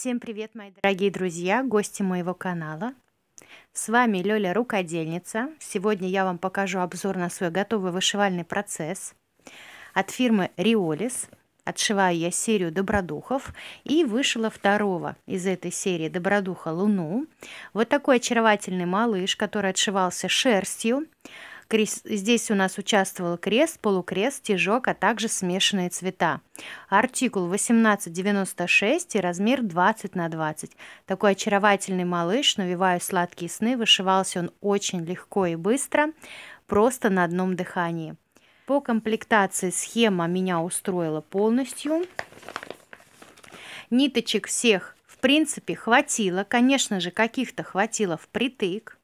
Всем привет, мои дорогие друзья, гости моего канала. С вами Лёля Рукодельница. Сегодня я вам покажу обзор на свой готовый вышивальный процесс от фирмы Риолис. Отшиваю я серию добродухов и вышила второго из этой серии добродуха Луну. Вот такой очаровательный малыш, который отшивался шерстью. Крис... Здесь у нас участвовал крест, полукрест, стежок, а также смешанные цвета. Артикул 1896 и размер 20 на 20. Такой очаровательный малыш, навевая сладкие сны, вышивался он очень легко и быстро, просто на одном дыхании. По комплектации схема меня устроила полностью. Ниточек всех в принципе хватило, конечно же каких-то хватило впритык.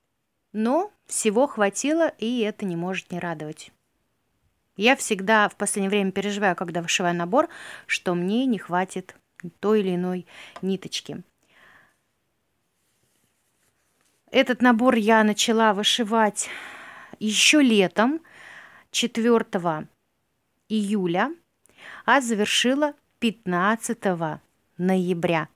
Но всего хватило, и это не может не радовать. Я всегда в последнее время переживаю, когда вышиваю набор, что мне не хватит той или иной ниточки. Этот набор я начала вышивать еще летом, 4 июля, а завершила 15 ноября.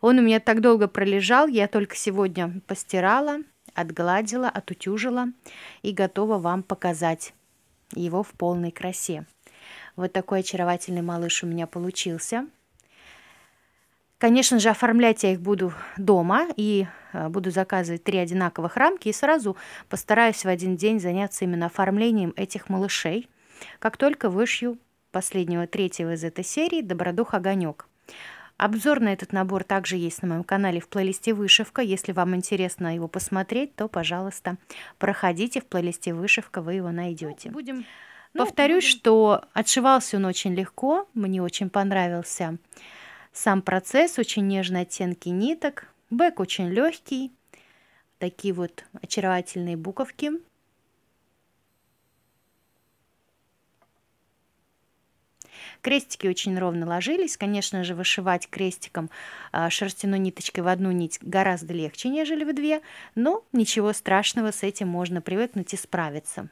Он у меня так долго пролежал, я только сегодня постирала – отгладила, отутюжила и готова вам показать его в полной красе. Вот такой очаровательный малыш у меня получился. Конечно же, оформлять я их буду дома и э, буду заказывать три одинаковых рамки и сразу постараюсь в один день заняться именно оформлением этих малышей, как только вышью последнего третьего из этой серии «Добродух огонек». Обзор на этот набор также есть на моем канале в плейлисте «Вышивка». Если вам интересно его посмотреть, то, пожалуйста, проходите в плейлисте «Вышивка», вы его найдете. Ну, будем... Ну, Повторюсь, будем. что отшивался он очень легко, мне очень понравился сам процесс, очень нежные оттенки ниток, бэк очень легкий, такие вот очаровательные буковки – Крестики очень ровно ложились. Конечно же, вышивать крестиком а, шерстяной ниточкой в одну нить гораздо легче, нежели в две, но ничего страшного, с этим можно привыкнуть и справиться.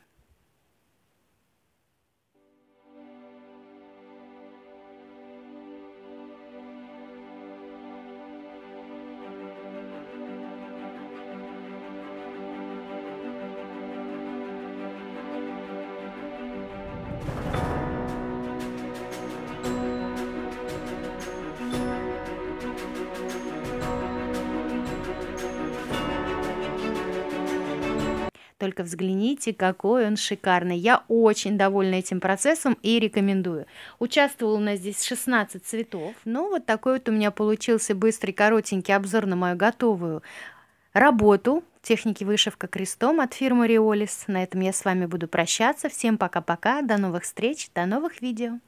Только взгляните, какой он шикарный. Я очень довольна этим процессом и рекомендую. Участвовал у нас здесь 16 цветов. Ну, вот такой вот у меня получился быстрый, коротенький обзор на мою готовую работу техники вышивка крестом от фирмы Риолис. На этом я с вами буду прощаться. Всем пока-пока, до новых встреч, до новых видео.